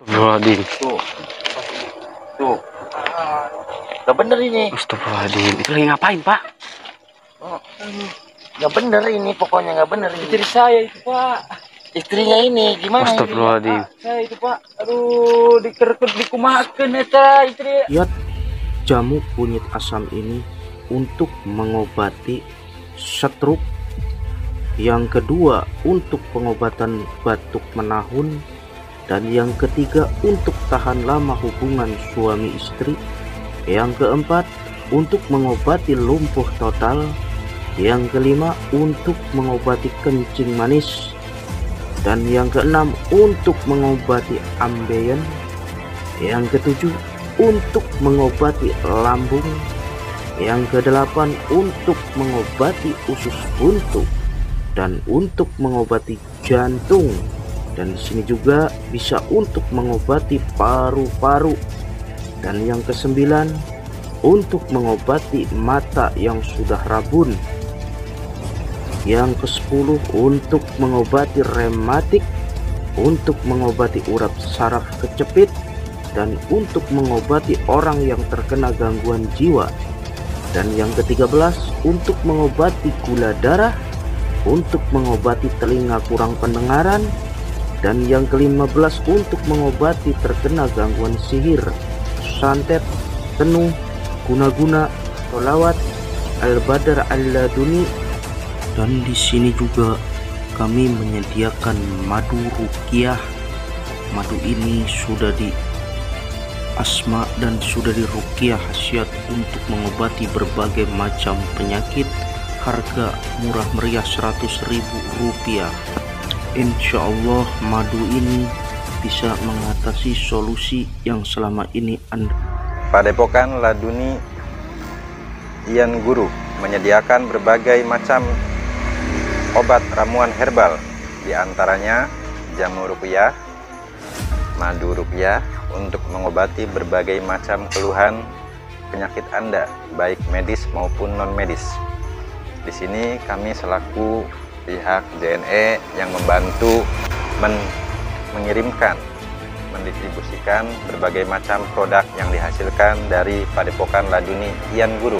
Astagfirullahaladzim. Tuh. Tuh. Gak bener ini. Astagfirullahaladzim. Itu lagi ngapain, Pak? Oh. Gak bener ini, pokoknya gak bener ini. Istri saya itu, Pak. Istrinya ini gimana? Astagfirullahaladzim. saya itu, Pak. Aduh, dikerkut dikumakan ya, istri. Yot, jamu kunyit asam ini untuk mengobati stroke yang kedua untuk pengobatan batuk menahun dan yang ketiga untuk tahan lama hubungan suami istri, yang keempat untuk mengobati lumpuh total, yang kelima untuk mengobati kencing manis, dan yang keenam untuk mengobati ambeien, yang ketujuh untuk mengobati lambung, yang kedelapan untuk mengobati usus buntu, dan untuk mengobati jantung dan di sini juga bisa untuk mengobati paru-paru dan yang kesembilan untuk mengobati mata yang sudah rabun yang ke-10 untuk mengobati rematik untuk mengobati urap saraf kecepit dan untuk mengobati orang yang terkena gangguan jiwa dan yang ke belas untuk mengobati gula darah untuk mengobati telinga kurang pendengaran dan yang kelima belas untuk mengobati terkena gangguan sihir, santet, tenuh, guna-guna, tolawat, al-badar al-laduni, dan di sini juga kami menyediakan madu rukiah. Madu ini sudah di asma dan sudah di rukiah khasiat untuk mengobati berbagai macam penyakit harga murah meriah 100.000 rupiah Insya Allah madu ini bisa mengatasi solusi yang selama ini Anda Padepokan Laduni Ian Guru menyediakan berbagai macam obat ramuan herbal diantaranya jamu rupiah madu rupiah untuk mengobati berbagai macam keluhan penyakit Anda baik medis maupun non medis di sini kami selaku pihak JNE yang membantu men mengirimkan, mendistribusikan berbagai macam produk yang dihasilkan dari Padepokan Laduni Ian Guru.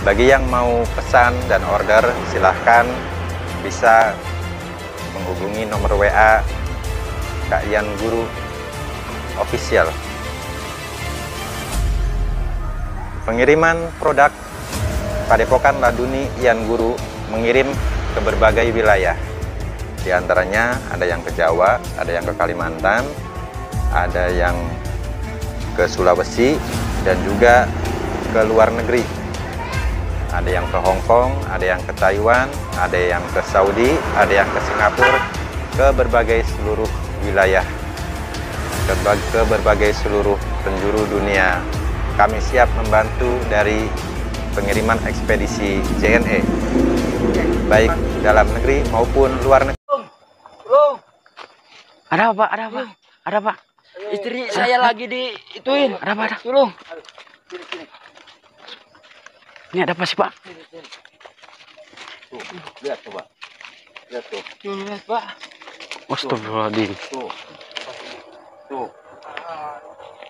Bagi yang mau pesan dan order, silahkan bisa menghubungi nomor WA Kak Ian Guru Official. Pengiriman produk Padepokan Laduni Ian Guru mengirim ke berbagai wilayah. Di antaranya ada yang ke Jawa, ada yang ke Kalimantan, ada yang ke Sulawesi, dan juga ke luar negeri. Ada yang ke Hong Kong, ada yang ke Taiwan, ada yang ke Saudi, ada yang ke Singapura, ke berbagai seluruh wilayah, ke, ke berbagai seluruh penjuru dunia. Kami siap membantu dari pengiriman ekspedisi JNE baik dalam negeri maupun luar negeri. Ada apa? Ada apa? Ada apa? Istri saya lagi di ituin. Ada apa? Ada. Tolong. Ini ada apa sih Pak? Tuh, lihat coba. Lihat tuh. Tuh, lihat Pak. Astagfirullahaladzim. Tuh. Tuh.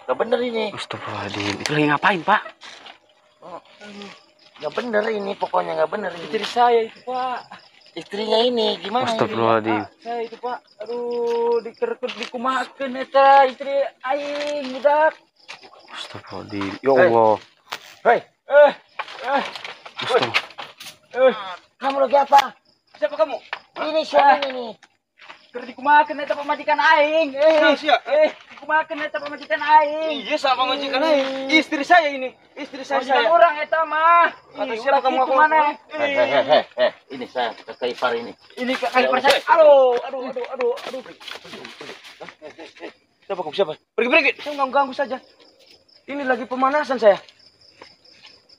Gak bener ini. Astagfirullahaladzim. Itu lagi ngapain Pak? Gak bener ini pokoknya gak bener ini. istri saya itu pak istrinya ini gimana Astagfirullahaladzim saya itu pak aduh dikerekut dikumahkan eta ya, istri aing budak Astagfirullahaladzim ya Allah hei eh eh Astagfirullah eh, kamu lagi apa siapa kamu ini siapa eh. ini kerdikumahkan kerja dikumakan eta ya, aing eh eh kumakan eta pamajikan aing. Iya, sama pamajikan aing. Istri saya ini, istri saya. Majikan orang itu mah. Kata siapa kamu aku mana? Hehehe, ini saya ke Kaipar ini. Ini ke Kaipar saya. Aduh, aduh, aduh, aduh, aduh. Siapa kamu siapa? Pergi pergi. Saya nggak ganggu saja. Ini lagi pemanasan saya.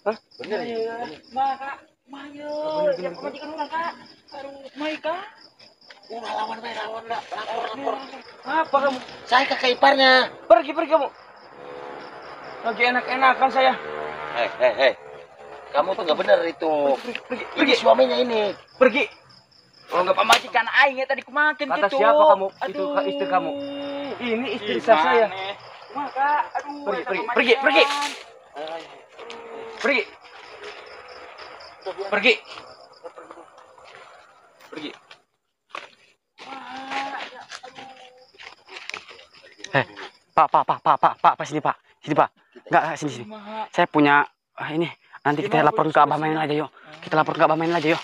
Hah? Bener ya? Mak, Mayo. Siapa majikan orang kak? Aduh, Maika. Udah lawan baik, lawan enggak. Lapor, lapor. Apa kamu? Saya kakak iparnya. Pergi, pergi kamu. Lagi enak-enakan saya. Hei, hei, hei. Kamu tuh nggak benar itu. Pergi, pergi, pergi. Ini suaminya ini. Pergi. Kalau nggak pamajikan, aing ya tadi kemakin Kata gitu. siapa kamu? Aduh. Itu istri kamu. Ini istri Gimana? saya. Maka, aduh, pergi, pergi, pergi, pergi. Pergi. Pergi. Pergi. Pak, Pak, Pak, Pak, Pak, Pak, Pak sini Pak, sini Pak. Enggak, sini sini. Saya punya ah, ini. Nanti kita laporkan ke Abah Main aja yuk. Kita laporkan ke Abah Main aja yuk.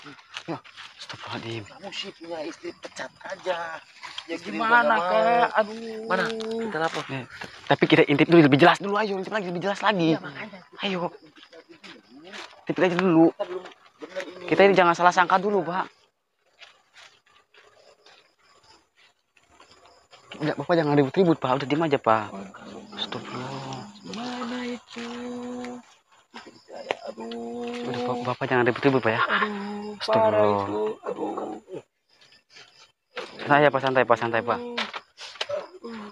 Yuk. Astagfirullahaladzim. Kamu sih punya istri pecat aja. Ya gimana kak? Aduh. Mana? Kita lapor. Eh, tapi kita intip dulu lebih jelas dulu ayo. Intip lagi lebih jelas lagi. Iya, ayo. Intip aja dulu. kita ini jangan salah sangka dulu pak. Enggak, Bapak jangan ribut-ribut, Pak. Udah diam aja, Pak. stop Mana itu? Aduh. Udah, Bapak, jangan ribut-ribut, Pak ya. stop Aduh. saya Pak, santai, Pak, santai, Pak.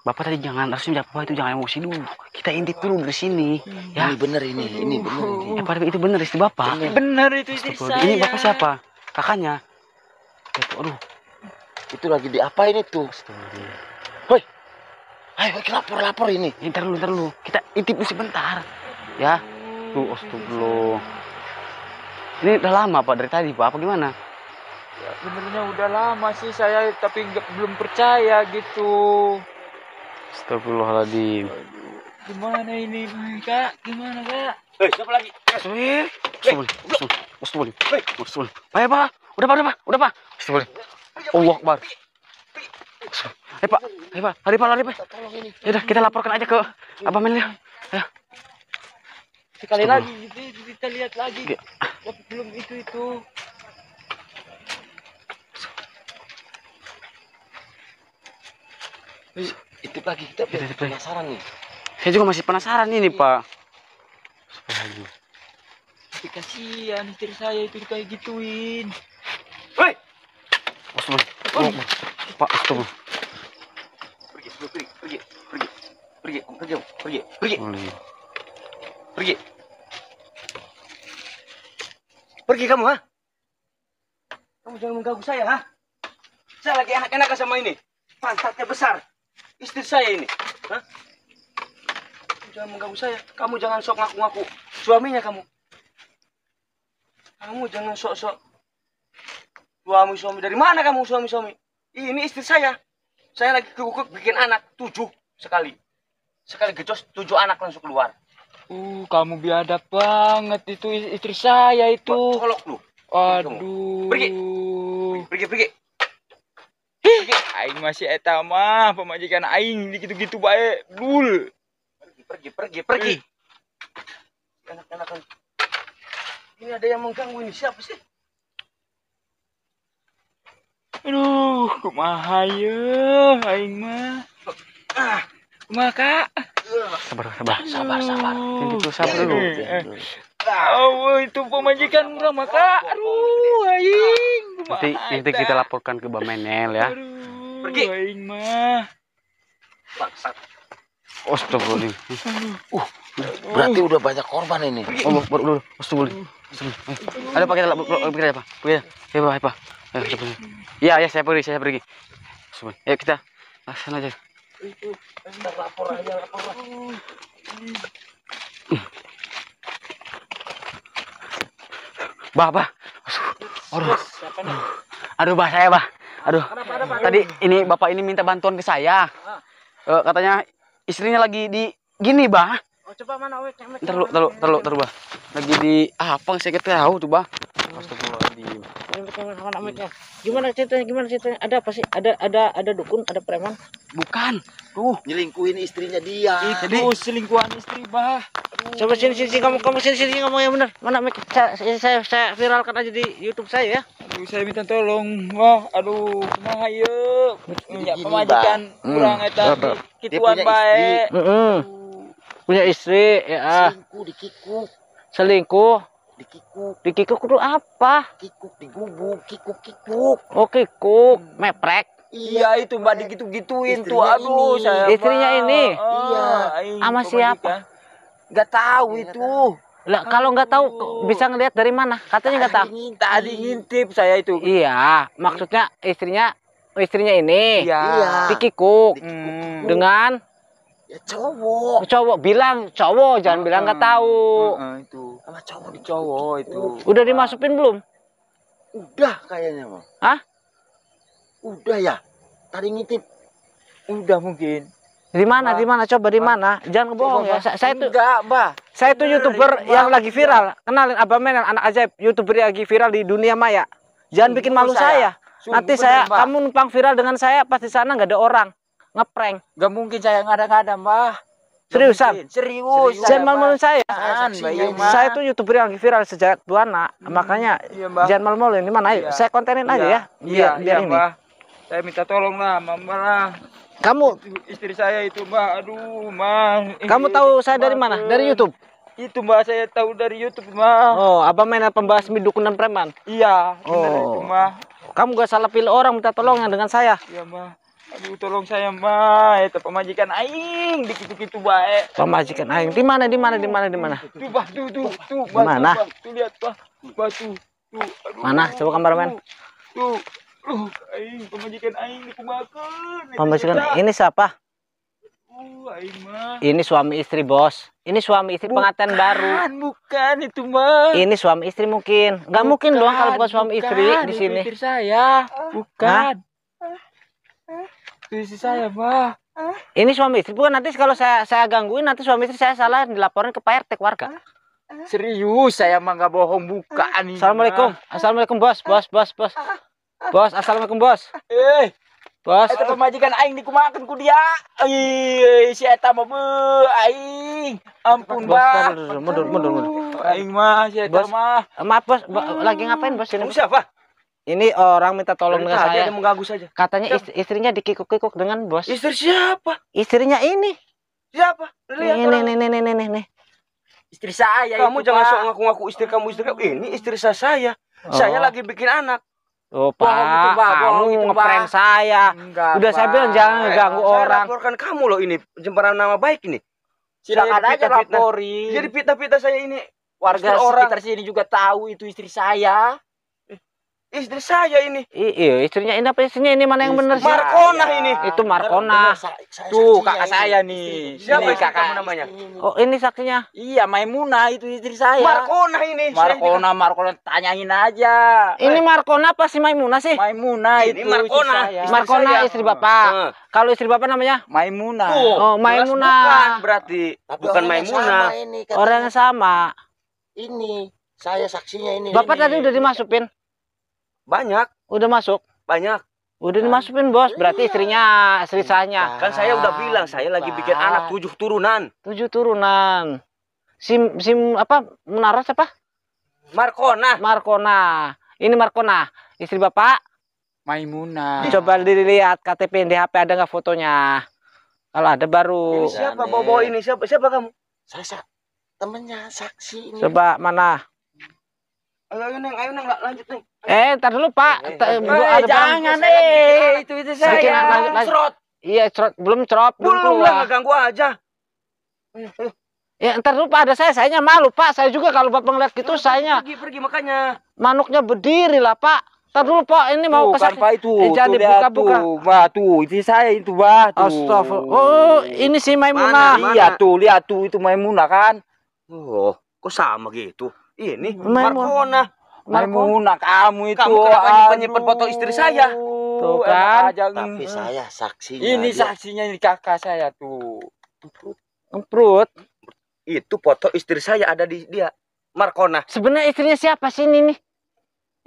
Bapak tadi jangan harusnya pak itu jangan emosi dulu. Kita intip dulu dari sini. Hmm. Ya. Ini benar ini, ini benar ini. Ya, Pak, itu benar istri Bapak. benar itu istri saya. Ini Bapak siapa? Kakaknya. Aduh. Itu lagi diapain itu? Astagfirullah ayo kita lapor lapor ini ntar lu ntar lu kita intip sebentar ya tuh astagfirullah ini udah lama pak dari tadi pak apa gimana ya sebenarnya udah lama sih saya tapi gak, belum percaya gitu Astagfirullahaladzim gimana ini kak gimana kak Eh, siapa lagi? Kaswir. Astagfirullah. Astagfirullah. Astagfirullah. Pak, ya, Pak. Udah, Pak, udah, Pak. Udah, Pak. Astagfirullah. Allah Akbar. Ayo eh, Pak, ayo eh, Pak, lari Pak, lari Pak. Ya udah, kita laporkan aja ke Abah Menil. Ya. Sekali Stop. lagi kita lihat lagi. G ya, Belum itu itu. Eh, itu lagi kita ya, penasaran nih. Saya juga masih penasaran ini, ya. Pak. Subhanallah. Tapi kasihan istri saya itu kayak gituin. Woi. Pak, Osman pergi pergi pergi pergi pergi pergi pergi pergi oh, iya. pergi pergi kamu ha kamu jangan mengganggu saya ha saya lagi enak-enak sama ini pantatnya besar istri saya ini ha jangan mengganggu saya kamu jangan sok ngaku-ngaku suaminya kamu kamu jangan sok-sok suami-suami dari mana kamu suami-suami ini istri saya saya lagi kukuk bikin anak tujuh sekali sekali gejos tujuh anak langsung keluar uh kamu biadab banget itu istri saya itu kolok lu aduh pergi pergi pergi pergi, aing masih etama pemajikan aing gitu-gitu baik bul. pergi pergi pergi pergi eh. anak-anak ini ada yang mengganggu ini siapa sih Aduh, kumaha ye ya, aing mah. Ah, kumaha Kak? Sabar, sabar, sabar, sabar. Jadi tuh sabar dulu. Oh, itu pemajikan murah maka. Aduh, aing. Nanti nanti kita laporkan ke Bamenel ya. pergi. Aing mah. Bangsat. Astagfirullah. Uh, berarti udah banyak korban ini. Oh, astagfirullah. Astagfirullah. Ada pakai apa? Pakai apa? Pakai apa? Pakai apa? Eh, iya, Ya, ya saya pergi, saya pergi. Sumpah. ayo kita langsung aja. bapak Bah, bah. Aduh. Aduh, bah saya, bah. Aduh. Tadi ini bapak ini minta bantuan ke saya. Uh, katanya istrinya lagi di gini, bah. Oh, coba mana we? terlalu terlalu terlalu terlalu bah. Lagi di ah, apa saya tahu tuh, bah. Astagfirullah. Iya. Iya. Gimana ceritanya? Gimana ceritanya? Ada apa sih? Ada ada ada dukun, ada preman? Bukan. Tuh, nyelingkuin istrinya dia. Itu selingkuhan istri, Bah. Coba sini sini, kamu kamu sini sini kamu yang benar. Mana mic? Saya, saya saya viralkan aja di YouTube saya ya. Aduh, saya minta tolong. Wah, aduh, kumaha ieu? Ya, pemajikan kurang eta hmm. kituan bae. Punya istri, ya. Selingkuh dikikuk. Selingkuh dikikuk dikikuk itu apa kikuk digubuk kikuk kikuk oh kikuk hmm. meprek Iya itu mbak digitu-gituin tuh aduh ini. saya istrinya apa? ini oh, iya sama gitu siapa ya. nggak tahu iya, nggak itu tahu. lah kalau nggak tahu bisa ngelihat dari mana katanya nggak tahu tadi ngintip saya itu iya maksudnya istrinya istrinya ini iya dikikuk, dikikuk. Hmm. dengan Ya cowok. Ya, cowok bilang cowok, jangan uh, bilang nggak tahu. Uh, uh, itu. Sama cowok di cowok itu. Udah dimasukin belum? Udah kayaknya, mau Hah? Udah ya. Tadi ngitip. Udah mungkin. Di mana? Di mana? Coba di mana? Jangan bohong ya. Saya, itu tuh enggak, Mbah. Saya itu YouTuber Mbak. yang lagi viral. Kenalin Abang menel anak ajaib, YouTuber yang lagi viral di dunia maya. Jangan Sungguh bikin malu saya. saya. Nanti saya mbak. kamu numpang viral dengan saya pasti sana nggak ada orang ngeprank. Gak mungkin saya ngada-ngada, Mbah. Seriusan? Serius. Jangan malu-maluin saya. Saya tuh youtuber yang viral sejak anak hmm. Makanya iya, jangan malu-maluin. Ini mana? iya. saya kontenin iya. aja ya. Biar, iya, biar iya, ini. Mbah. Saya minta tolong lah, Mbah lah. Kamu istri saya itu, Mbah. Aduh, Mbah. Kamu tahu saya dari mana? Dari YouTube. Itu mbak saya tahu dari YouTube mbah. Oh, abang main pembahas dukun dan preman? Iya. Oh. Itu, Kamu gak salah pilih orang minta tolong dengan saya. Iya mbak. Aduh tolong saya mah itu pemajikan aing dikit-dikit tuh bae. Pemajikan aing di mana di mana di mana di mana? Tuh bah tuh tuh tuh bah, mana? Tuh, lihat bah batu tuh. mana? Coba kameramen. Tuh. Tuh, aing pemajikan aing dikumakeun. Pemajikan ini siapa? Uh, ini suami istri bos. Ini suami istri bukan, pengantin baru. Bukan itu mah. Ini suami istri mungkin. Gak mungkin doang kalau bukan suami istri di sini. Istri saya. Bukan istri saya, Pak. Ini suami istri bukan nanti kalau saya saya gangguin nanti suami istri saya salah dilaporin ke Pak RT warga. Serius, saya mah nggak bohong bukaan ini. Assalamualaikum, assalamualaikum bos, bos, bos, bos, bos, assalamualaikum bos. Eh, bos. Itu pemajikan aing dikumakan ku dia. Ih, si Eta mah bu, aing. Ampun bos, Mundur, mundur, mundur. Aing mah si Eta mah. Maaf bos, lagi ngapain bos? Ini siapa? Ini orang minta tolong dengan saya. Ada mengganggu saja. Katanya istri istrinya dikikuk-kikuk dengan bos. Istri siapa? Istrinya ini. Siapa? Lihat nih, nih, nih, nih, nih, nih, nih. Istri saya. Kamu itu, jangan sok ngaku-ngaku istri kamu istri kamu. Ini istri saya. saya. Oh. Saya lagi bikin anak. Oh, gitu, Pak, Gitu, kamu itu, ngeprank saya. Enggak, Udah saya bilang jangan ganggu saya orang. Saya laporkan kamu loh ini Jemparan nama baik ini. Silakan aja laporin. Jadi pita-pita saya ini warga orang. sekitar sini juga tahu itu istri saya. Istri saya ini. Iya, istrinya ini apa istrinya ini mana yang benar sih? Markona ya. ini. Iya. Itu Markona. Tuh, kakak ini. saya nih. Siapa kakak kamu namanya? Oh, ini saksinya. Iya, Maimuna itu istri saya. Markona ini. Markona, Markona tanyain aja. Ini Markona apa sih Maimuna sih? Maimuna itu ini Markona. Istri saya. Markona istri, Bapak. Uh. Kalau istri Bapak namanya Maimuna. Tuh, oh, Maimuna. Bukan berarti. Tapi bukan Maimuna. Ini, orang yang sama. Ini saya saksinya ini. Bapak ini. tadi udah dimasukin. Banyak. Udah masuk? Banyak. Udah kan? dimasukin bos, berarti iya. istrinya, istri sahnya. Kan saya udah bilang saya lagi bikin anak tujuh turunan. Tujuh turunan. Sim sim apa? Menara siapa? Markona. Markona. Ini Markona, istri bapak. Maimunah. Coba dilihat KTP di HP ada nggak fotonya? Kalau ada baru. Ini siapa bobo ini? Siapa siapa kamu? Saya temennya saksi ini. Coba mana? Ayo neng, ayo neng, lanjut neng. Eh, ntar dulu Pak. Eh, eh, eh ada jangan eh itu itu saya. ya. lanjut, lanjut. Cerot. Iya, cerot belum cerot belum, belum lah, ganggu aja. Ya ntar dulu Pak ada saya, sayanya malu Pak. Saya juga kalau Bapak ngeliat gitu saya sayanya. Pergi, pergi makanya. Manuknya berdiri lah Pak. Ntar dulu Pak, ini mau ke Kan, itu, eh, jangan dibuka-buka. wah tuh, itu saya itu Pak. Astagfirullah. Oh, ini si Maimunah. Iya tuh, lihat tuh itu Maimunah kan. Oh, kok sama gitu? ini Markona. Marcona kamu itu. Kamu kenapa nyimpen foto istri saya? Tuh kan. Hmm. Tapi saya saksinya. Ini saksinya ini kakak saya tuh. Emprut. Itu foto istri saya ada di dia. Markona. Sebenarnya istrinya siapa sih ini nih?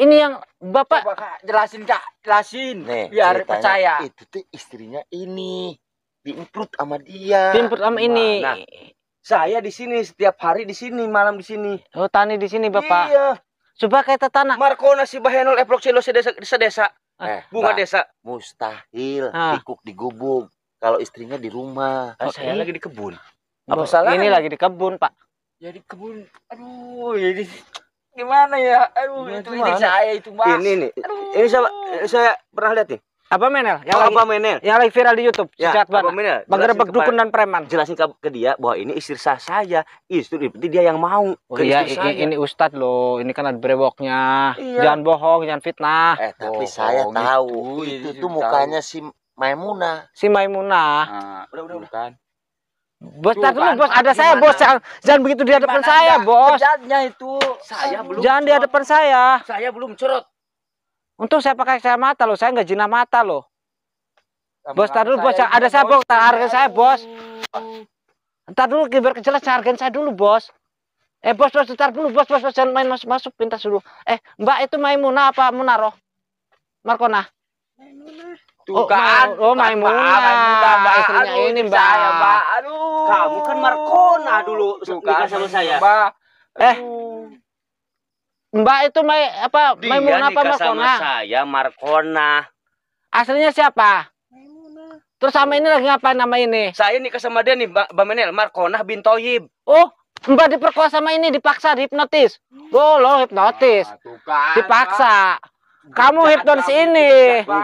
Ini yang Bapak Coba, Kak, jelasin Kak, jelasin nih, biar percaya. Itu tuh istrinya ini. Diimprut sama dia. Diimprut sama ini. Nah, saya di sini setiap hari di sini, malam di sini. Oh, tani di sini, Bapak. Iya. Coba kayak tanah. Markona si Bahenol Eproxilo sedesa sedesa. Ah. Eh, bunga bah, desa. Mustahil ah. tikuk di gubuk kalau istrinya di rumah. Oh, saya lagi di kebun. Apa salah? Ini lagi di kebun, Pak. Ya di kebun. Aduh, jadi gimana ya? Aduh, gimana itu ini saya itu, Mas. Ini nih. Aduh. Ini saya, saya pernah lihat nih apa menel yang oh, lagi, apa menel yang lagi viral di YouTube ya, sejak banget menel menggerebek dukun dan preman jelasin ke, ke dia bahwa ini istri sah saya istri berarti dia yang mau oh, ke iya, istri ini, saya. ini ustadz loh ini kan ada brewoknya iya. jangan bohong jangan fitnah eh, tapi bohong, saya tahu itu, itu, tuh mukanya si Maimunah si Maimunah nah, udah udah bukan Bos, Tuh, dulu bos, ada saya bos, jangan, jangan begitu di hadapan saya bos. Jangan itu, saya belum. Jangan di hadapan saya. Saya belum curut. Untung saya pakai saya mata loh, saya nggak jinak mata loh. Sama bos, tar dulu bos, yang ada saya bos, tar harga saya bos. Ntar dulu kibar kejelas harga saya dulu bos. Eh bos bos ntar dulu bos bos bos jangan main masuk masuk pintas dulu. Eh mbak itu main Maimunah apa Munaro? Markona. Maimunah. Oh, Tuh oh, kan. Oh, main mbak istrinya aduh, ini ya, mbak. Saya, mbak. Aduh. Kamu kan Markona dulu suka sama saya. Mbak. Eh. Mbak itu mai apa Mai mau apa Markona? saya Markona. Aslinya siapa? Maimunah. Terus sama ini lagi ngapain nama ini? Saya nikah sama dia nih Mbak Menel Markona bin Toyib. Oh, Mbak diperkuasa sama ini dipaksa dihipnotis. Oh, lo hipnotis. Nah, tukang, dipaksa. Mbak. Kamu hipnotis ini.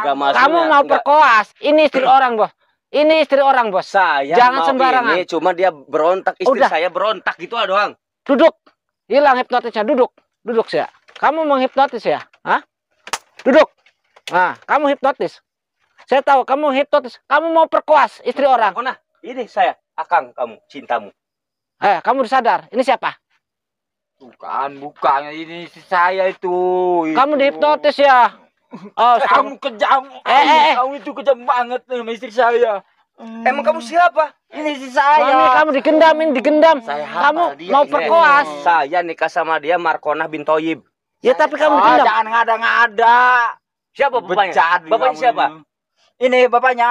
Kamu mau perkoas. Ini istri orang, Bos. Ini istri orang, Bos. Saya Jangan sembarangan. Ini cuma dia berontak, istri Udah. saya berontak gitu doang. Duduk. Hilang hipnotisnya, duduk. Duduk saya. Kamu menghipnotis ya? ah, Duduk. Nah, kamu hipnotis. Saya tahu kamu hipnotis. Kamu mau perkuas istri orang. Kona, ini saya. Akang kamu, cintamu. Eh, kamu sadar, Ini siapa? Bukan, bukan. Ini saya itu. itu. Kamu dihipnotis ya? Eh, oh, kamu kejam. Eh, eh, eh, kamu itu kejam banget nih, istri saya. Hmm. Emang kamu hmm. siapa? Ini si saya. Suami kamu digendamin, digendam. Saya kamu dia, mau perkoas. Ini. Saya nikah sama dia Markona bin Toyib. Ya saya, tapi kamu oh, digendam. Jangan ngada-ngada. Siapa bapaknya? Becat bapaknya siapa? Ini bapaknya.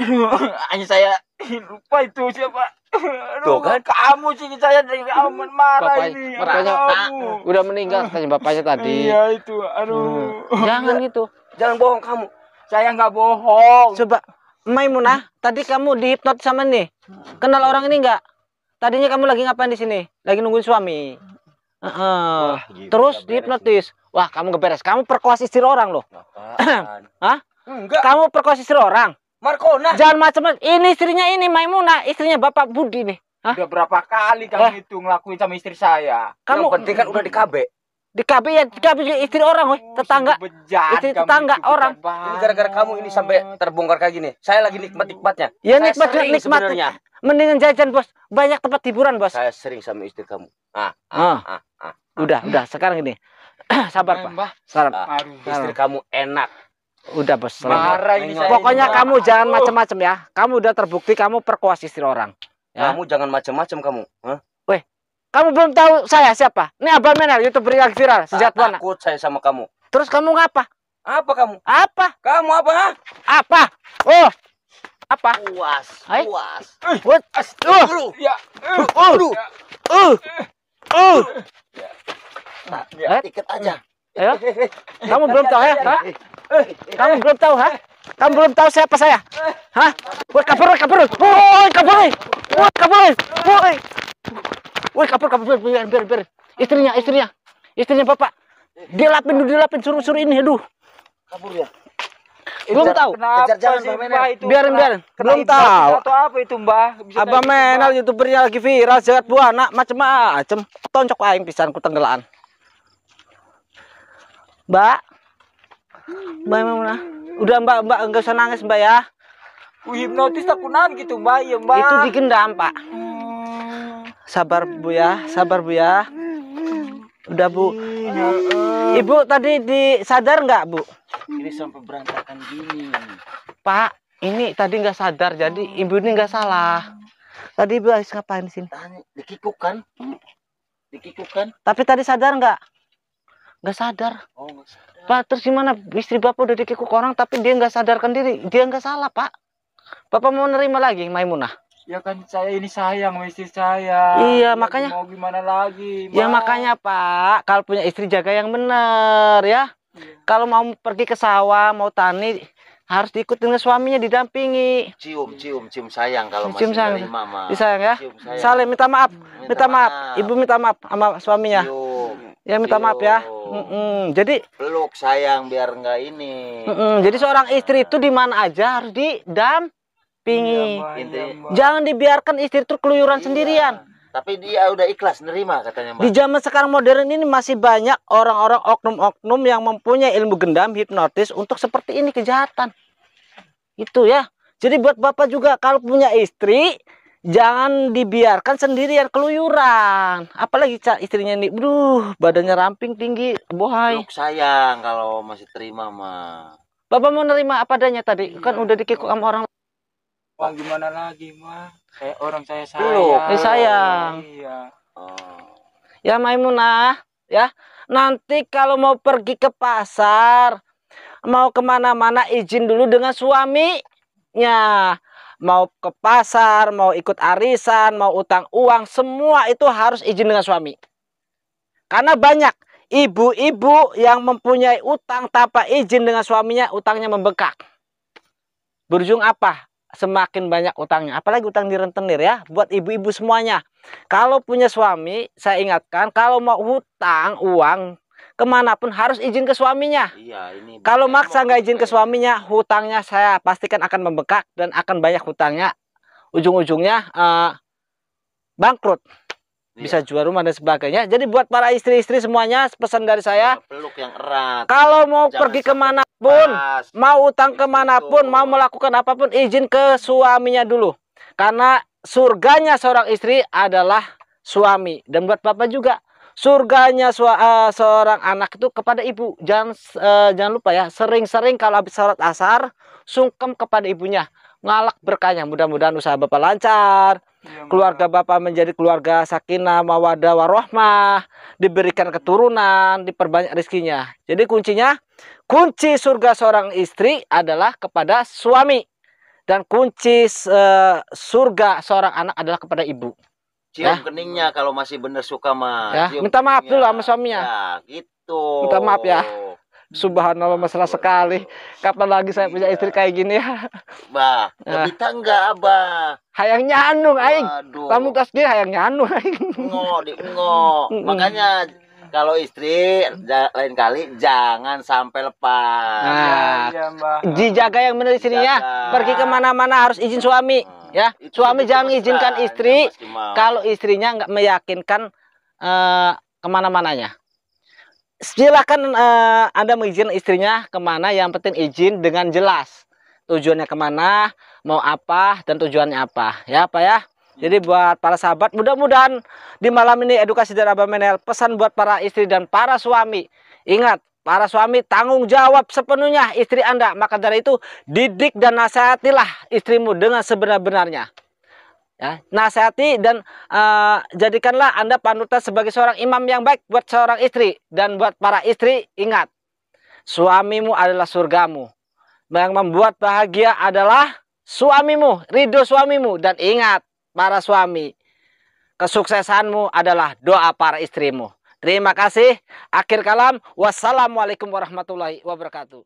Hanya saya lupa itu siapa. Tuh kan kamu sih saya dari aman marah Bapak, ini. Ya bapaknya udah meninggal tadi. bapaknya tadi. Iya itu. Aduh. Hmm. Jangan gitu. Jangan bohong kamu saya nggak bohong. Coba Maimunah, tadi kamu dihipnot sama nih. Kenal orang ini nggak? Tadinya kamu lagi ngapain di sini? Lagi nungguin suami. Uh -huh. Wah, gitu, Terus dihipnotis. Nih. Wah, kamu ngeberes. Kamu perkuas istri orang loh. Hah? Enggak. Kamu perkuas istri orang. Markona. Jangan macam-macam. Ini istrinya ini Maimunah, istrinya Bapak Budi nih. Hah? Udah berapa kali kamu eh. itu ngelakuin sama istri saya? Kamu Yang penting kan udah di KB di KB ya di KB istri orang weh oh, tetangga istri tetangga orang ini gara-gara kamu ini sampai terbongkar kayak gini saya lagi nikmat nikmatnya ya saya nikmat nikmat mendingan jajan bos banyak tempat hiburan bos saya sering sama istri kamu ah ah, ah. ah, ah, ah. udah udah sekarang gini sabar pak salam ah, istri kamu enak udah bos salam. Marah ini pokoknya kamu jangan macem-macem ya kamu udah terbukti kamu perkuas istri orang ya? kamu jangan macem-macem kamu huh? Kamu belum tahu saya siapa? Ini Abang Menar, YouTuber yang viral sejak mana? Takut saya sama kamu. Terus kamu ngapa? Apa kamu? Apa? Kamu apa? Apa? Oh. Apa? Puas. Hai? Eh? Puas. Eh! What? Uh. Ya. Uh. Uh. Uh. Uh. Nah, ya, tiket aja. Ayo. Kamu belum tahu ya? Hah? Kamu belum tahu, ha? Kamu belum tahu siapa saya? Hah? Woi, kabur, kabur. Woi, kabur. Woi, kabur. Woi. Woi kapur kapur beres beres beres. Istrinya istrinya istrinya bapak. Dia lapin dulu dia lapin suruh suruh ini aduh. Kabur ya. Belum tahu. jalan, sih, Mbak itu? Biarin, biarin. Belum tahu. Atau apa itu, Mbak? apa gitu, menal youtubernya lagi viral, jagat buah anak macem-macem. Toncok aing pisan ku tenggelaan. Mbak. Mbak mana? Udah, Mbak, Mbak enggak usah nangis, Mbak ya. Ku hipnotis takunan gitu, Mbak. Ya, Mbak. Itu bikin dampak. Hmm sabar bu ya sabar bu ya udah bu ibu tadi disadar nggak bu ini sampai berantakan gini pak ini tadi nggak sadar jadi ibu ini nggak salah tadi ibu habis ngapain di sini dikikuk kan hmm. dikikuk kan tapi tadi sadar nggak nggak sadar. Oh, sadar. Pak, terus gimana? Istri Bapak udah dikikuk orang tapi dia nggak sadarkan diri. Dia nggak salah, Pak. Bapak mau nerima lagi Maimunah? ya kan saya ini sayang istri saya iya ya, makanya mau gimana lagi ma. ya makanya pak kalau punya istri jaga yang benar ya iya. kalau mau pergi ke sawah mau tani harus ikut dengan suaminya didampingi cium cium cium sayang kalau cium sayang. dari mama disayang ya cium sayang. salim minta maaf minta, minta maaf. maaf ibu minta maaf sama suaminya cium. ya minta cium. maaf ya mm -mm. jadi peluk sayang biar enggak ini mm -mm. jadi seorang istri itu di mana aja harus didampingi pingi. Jangan dibiarkan istri itu keluyuran iya. sendirian. Tapi dia udah ikhlas nerima katanya Mbak. Di zaman sekarang modern ini masih banyak orang-orang oknum-oknum yang mempunyai ilmu gendam hipnotis untuk seperti ini kejahatan. Itu ya. Jadi buat Bapak juga kalau punya istri jangan dibiarkan sendirian keluyuran. Apalagi istrinya ini, duh badannya ramping tinggi, bohai. Luk sayang kalau masih terima mah. Bapak mau nerima apa adanya tadi? Kan iya. udah dikikuk sama orang Pak gimana lagi mah? Kayak orang saya sayang. Eh, sayang. Iya. Oh. Ya Maimunah, ya. Nanti kalau mau pergi ke pasar, mau kemana-mana izin dulu dengan suaminya. Mau ke pasar, mau ikut arisan, mau utang uang, semua itu harus izin dengan suami. Karena banyak ibu-ibu yang mempunyai utang tanpa izin dengan suaminya, utangnya membekak. Berujung apa? semakin banyak utangnya. Apalagi utang di rentenir ya, buat ibu-ibu semuanya. Kalau punya suami, saya ingatkan, kalau mau hutang uang kemanapun harus izin ke suaminya. Iya, ini. Kalau maksa nggak izin ke ya. suaminya, hutangnya saya pastikan akan membekak dan akan banyak hutangnya. Ujung-ujungnya uh, bangkrut. Iya. bisa jual rumah dan sebagainya. Jadi buat para istri-istri semuanya pesan dari saya, iya, peluk yang erat. Kalau mau Jangan pergi kemana pun, mau utang gitu. kemana pun, mau melakukan apapun, izin ke suaminya dulu. Karena surganya seorang istri adalah suami dan buat bapak juga surganya su uh, eh, seorang anak itu kepada ibu. Jangan uh, jangan lupa ya, sering-sering kalau habis sholat asar sungkem kepada ibunya. Ngalak berkahnya. Mudah-mudahan usaha Bapak lancar, Iya, keluarga Bapak menjadi keluarga sakinah, mawadah, warohmah, diberikan keturunan, diperbanyak rezekinya. Jadi kuncinya, kunci surga seorang istri adalah kepada suami dan kunci uh, surga seorang anak adalah kepada ibu. Cium ya. keningnya kalau masih benar suka mah. Ya. Minta maaf dulu sama suaminya. Ya, gitu. Minta maaf ya. Subhanallah ah, masalah sekali. Kapan lagi saya punya istri iya. kayak gini ya? Bah, lebih ah. tangga abah. Hayang nyanung aing. Kamu tas dia hayang nyanung aing. Ngo, di ngo. Makanya kalau istri lain kali jangan sampai lepas. Nah, ya, dijaga iya, yang benar istrinya. Jaga. Pergi kemana-mana harus izin suami, hmm. ya. Itu suami itu jangan izinkan ya, istri kalau istrinya nggak meyakinkan uh, kemana-mananya silakan uh, Anda mengizin istrinya kemana, yang penting izin dengan jelas. Tujuannya kemana, mau apa, dan tujuannya apa. Ya Pak ya. Jadi buat para sahabat, mudah-mudahan di malam ini edukasi dari Abah Menel, pesan buat para istri dan para suami. Ingat, para suami tanggung jawab sepenuhnya istri Anda. Maka dari itu, didik dan nasihatilah istrimu dengan sebenar-benarnya ya nasihati dan uh, jadikanlah anda panutan sebagai seorang imam yang baik buat seorang istri dan buat para istri ingat suamimu adalah surgamu yang membuat bahagia adalah suamimu ridho suamimu dan ingat para suami kesuksesanmu adalah doa para istrimu terima kasih akhir kalam wassalamualaikum warahmatullahi wabarakatuh